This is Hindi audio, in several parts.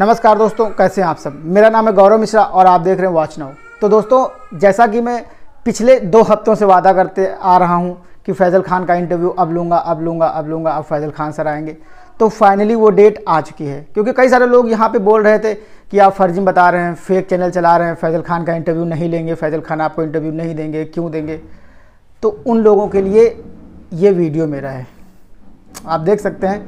नमस्कार दोस्तों कैसे हैं आप सब मेरा नाम है गौरव मिश्रा और आप देख रहे हैं वॉच नाउ तो दोस्तों जैसा कि मैं पिछले दो हफ्तों से वादा करते आ रहा हूं कि फैज़ल खान का इंटरव्यू अब लूँगा अब लूँगा अब लूँगा अब फैज़ल खान सर आएंगे तो फाइनली वो डेट आ चुकी है क्योंकि कई सारे लोग यहाँ पे बोल रहे थे कि आप फर्जी बता रहे हैं फेक चैनल चला रहे हैं फैज़ल खान का इंटरव्यू नहीं लेंगे फैज़ल खान आपको इंटरव्यू नहीं देंगे क्यों देंगे तो उन लोगों के लिए ये वीडियो मेरा है आप देख सकते हैं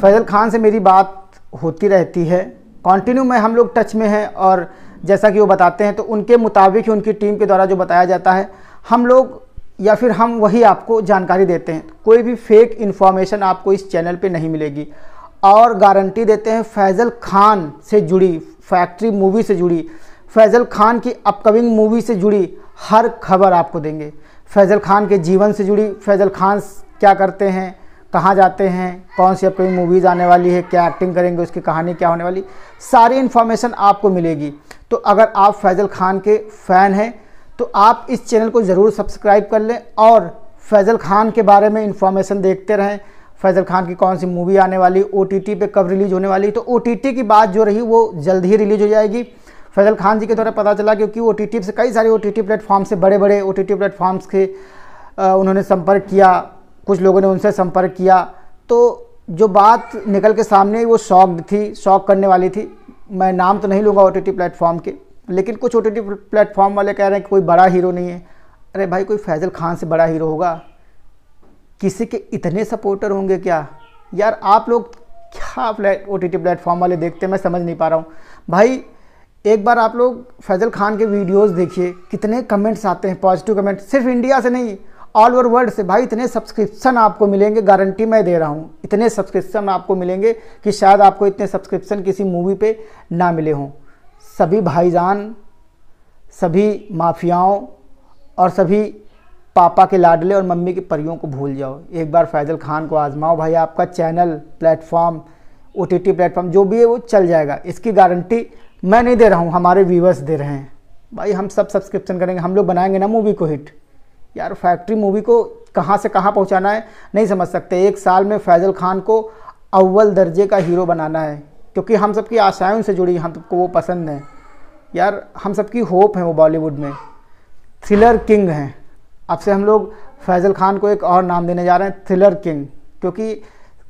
फैज़ल खान से मेरी बात होती रहती है कॉन्टिन्यू में हम लोग टच में हैं और जैसा कि वो बताते हैं तो उनके मुताबिक ही उनकी टीम के द्वारा जो बताया जाता है हम लोग या फिर हम वही आपको जानकारी देते हैं कोई भी फेक इन्फॉर्मेशन आपको इस चैनल पर नहीं मिलेगी और गारंटी देते हैं फैज़ल खान से जुड़ी फैक्ट्री मूवी से जुड़ी फैज़ल खान की अपकमिंग मूवी से जुड़ी हर खबर आपको देंगे फैज़ल खान के जीवन से जुड़ी फैज़ल खान क्या करते हैं कहाँ जाते हैं कौन सी अपकमिंग मूवीज़ आने वाली है क्या एक्टिंग करेंगे उसकी कहानी क्या होने वाली सारी इन्फॉर्मेशन आपको मिलेगी तो अगर आप फैज़ल खान के फ़ैन हैं तो आप इस चैनल को ज़रूर सब्सक्राइब कर लें और फैज़ल खान के बारे में इन्फॉर्मेशन देखते रहें फैज़ल खान की कौन सी मूवी आने वाली ओ टी कब रिलीज़ होने वाली तो ओ की बात जो रही वो जल्द ही रिलीज़ हो जाएगी फैज़ल खान जी के द्वारा पता चला क्योंकि ओ टी से कई सारे ओ टी प्लेटफॉर्म से बड़े बड़े ओ टी प्लेटफॉर्म्स के उन्होंने संपर्क किया कुछ लोगों ने उनसे संपर्क किया तो जो बात निकल के सामने वो शॉक्ड थी शॉक करने वाली थी मैं नाम तो नहीं लूँगा ओ टी प्लेटफॉर्म के लेकिन कुछ ओ टी प्लेटफॉर्म वाले कह रहे हैं कि कोई बड़ा हीरो नहीं है अरे भाई कोई फैज़ल खान से बड़ा हीरो होगा किसी के इतने सपोर्टर होंगे क्या यार आप लोग क्या प्लेट ओ टी प्लेटफॉर्म वाले देखते हैं मैं समझ नहीं पा रहा हूँ भाई एक बार आप लोग फैज़ल खान के वीडियोस देखिए कितने कमेंट्स आते हैं पॉजिटिव कमेंट्स सिर्फ इंडिया से नहीं ऑल ओवर वर्ल्ड से भाई इतने सब्सक्रिप्शन आपको मिलेंगे गारंटी मैं दे रहा हूँ इतने सब्सक्रिप्शन आपको मिलेंगे कि शायद आपको इतने सब्सक्रिप्शन किसी मूवी पे ना मिले हों सभी भाईजान सभी माफियाओं और सभी पापा के लाडले और मम्मी के परियों को भूल जाओ एक बार फैजल खान को आजमाओ भाई आपका channel platform O T platform जो भी है वो चल जाएगा इसकी गारंटी मैं नहीं दे रहा हूँ हमारे व्यूवर्स दे रहे हैं भाई हम सब सब्सक्रिप्शन करेंगे हम लोग बनाएंगे ना मूवी को हिट यार फैक्ट्री मूवी को कहाँ से कहाँ पहुँचाना है नहीं समझ सकते एक साल में फैज़ल खान को अव्वल दर्जे का हीरो बनाना है क्योंकि हम सबकी आशाएं से जुड़ी हम सबको वो पसंद है यार हम सबकी होप है वो बॉलीवुड में थ्रिलर किंग हैं अब से हम लोग फैज़ल खान को एक और नाम देने जा रहे हैं थ्रिलर किंग क्योंकि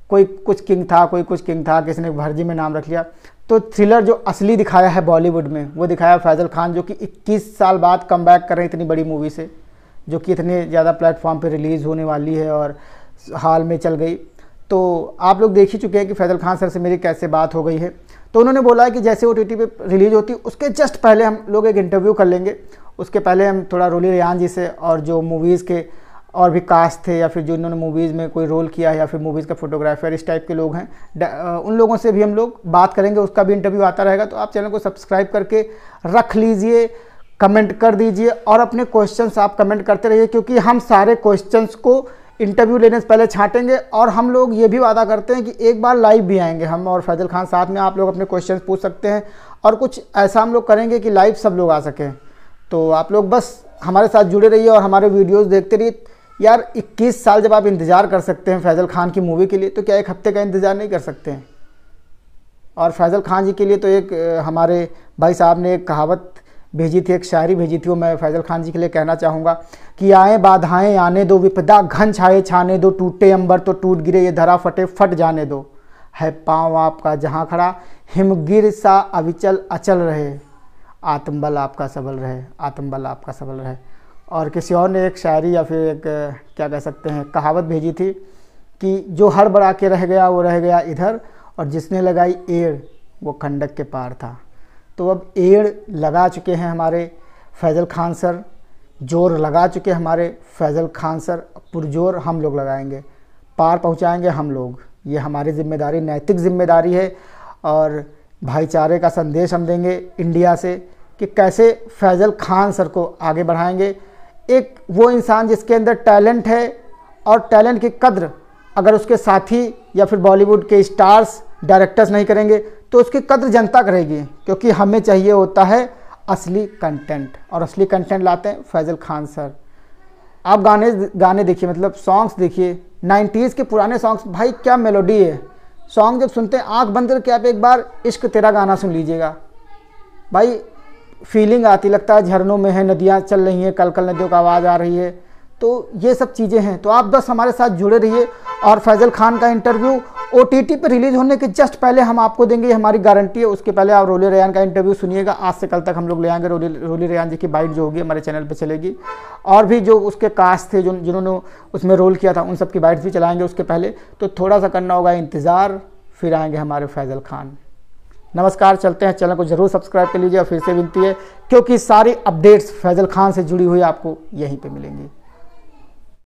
कोई कुछ किंग था कोई कुछ किंग था किसी ने भर्जी में नाम रख लिया तो थ्रिलर जो असली दिखाया है बॉलीवुड में वो दिखाया फैज़ल खान जो कि 21 साल बाद कम बैक कर रहे हैं इतनी बड़ी मूवी से जो कि इतने ज़्यादा प्लेटफॉर्म पे रिलीज़ होने वाली है और हाल में चल गई तो आप लोग देख ही चुके हैं कि फैजल खान सर से मेरी कैसे बात हो गई है तो उन्होंने बोला कि जैसे ओ टी पे रिलीज़ होती उसके जस्ट पहले हम लोग एक इंटरव्यू कर लेंगे उसके पहले हम थोड़ा रोली रेहान जी से और जो मूवीज़ के और भी कास्ट थे या फिर जो इन्होंने मूवीज़ में कोई रोल किया है या फिर मूवीज़ का फोटोग्राफर इस टाइप के लोग हैं उन लोगों से भी हम लोग बात करेंगे उसका भी इंटरव्यू आता रहेगा तो आप चैनल को सब्सक्राइब करके रख लीजिए कमेंट कर दीजिए और अपने क्वेश्चंस आप कमेंट करते रहिए क्योंकि हम सारे क्वेश्चंस को इंटरव्यू लेने से पहले छाटेंगे और हम लोग ये भी वादा करते हैं कि एक बार लाइव भी आएंगे हम और फैजल खान साथ में आप लोग अपने क्वेश्चन पूछ सकते हैं और कुछ ऐसा हम लोग करेंगे कि लाइव सब लोग आ सकें तो आप लोग बस हमारे साथ जुड़े रहिए और हमारे वीडियोज़ देखते रहिए यार 21 साल जब आप इंतज़ार कर सकते हैं फैज़ल खान की मूवी के लिए तो क्या एक हफ्ते का इंतज़ार नहीं कर सकते हैं और फैज़ल खान जी के लिए तो एक हमारे भाई साहब ने एक कहावत भेजी थी एक शायरी भेजी थी वो मैं फैज़ल खान जी के लिए कहना चाहूँगा कि आए बाधाएं आने दो विपदा घन छाए छाने दो टूटे अंबर तो टूट गिरे ये धरा फटे फट जाने दो है पाँव आपका जहाँ खड़ा हिमगिर सा अविचल अचल रहे आत्मबल आपका सबल रहे आत्मबल आपका सबल रहे और किसी और ने एक शायरी या फिर एक क्या कह सकते हैं कहावत भेजी थी कि जो हर बड़ा के रह गया वो रह गया इधर और जिसने लगाई एड़ वो खंडक के पार था तो अब एड़ लगा चुके हैं हमारे फैज़ल खान सर जोर लगा चुके हमारे फैज़ल खान सर पुरजोर हम लोग लगाएंगे पार पहुंचाएंगे हम लोग ये हमारी जिम्मेदारी नैतिक जिम्मेदारी है और भाईचारे का संदेश हम देंगे इंडिया से कि कैसे फैज़ल खान सर को आगे बढ़ाएंगे एक वो इंसान जिसके अंदर टैलेंट है और टैलेंट की कद्र अगर उसके साथी या फिर बॉलीवुड के स्टार्स डायरेक्टर्स नहीं करेंगे तो उसकी कद्र जनता करेगी क्योंकि हमें चाहिए होता है असली कंटेंट और असली कंटेंट लाते हैं फैज़ल खान सर आप गाने गाने देखिए मतलब सॉन्ग्स देखिए नाइन्टीज़ के पुराने सॉन्ग्स भाई क्या मेलोडी है सॉन्ग जब सुनते हैं आँख बंद करके आप एक बार इश्क तेरा गाना सुन लीजिएगा भाई फीलिंग आती लगता है झरनों में है नदियाँ चल रही हैं कल कल नदियों का आवाज़ आ रही है तो ये सब चीज़ें हैं तो आप बस हमारे साथ जुड़े रहिए और फैज़ल खान का इंटरव्यू ओ पर रिलीज होने के जस्ट पहले हम आपको देंगे ये हमारी गारंटी है उसके पहले आप रोली रेयान का इंटरव्यू सुनिएगा आज से कल तक हम लोग ले आएंगे रोली रोली रेयान जी की बाइट जो होगी हमारे चैनल पर चलेगी और भी जो उसके कास्ट थे जो जिन्होंने उसमें रोल किया था उन सब की बाइट्स भी चलाएंगे उसके पहले तो थोड़ा सा करना होगा इंतज़ार फिर आएँगे हमारे फैज़ल खान नमस्कार चलते हैं चैनल को जरूर सब्सक्राइब कर लीजिए और फिर से विनती है क्योंकि सारी अपडेट्स फैज़ल खान से जुड़ी हुई आपको यहीं पर मिलेंगी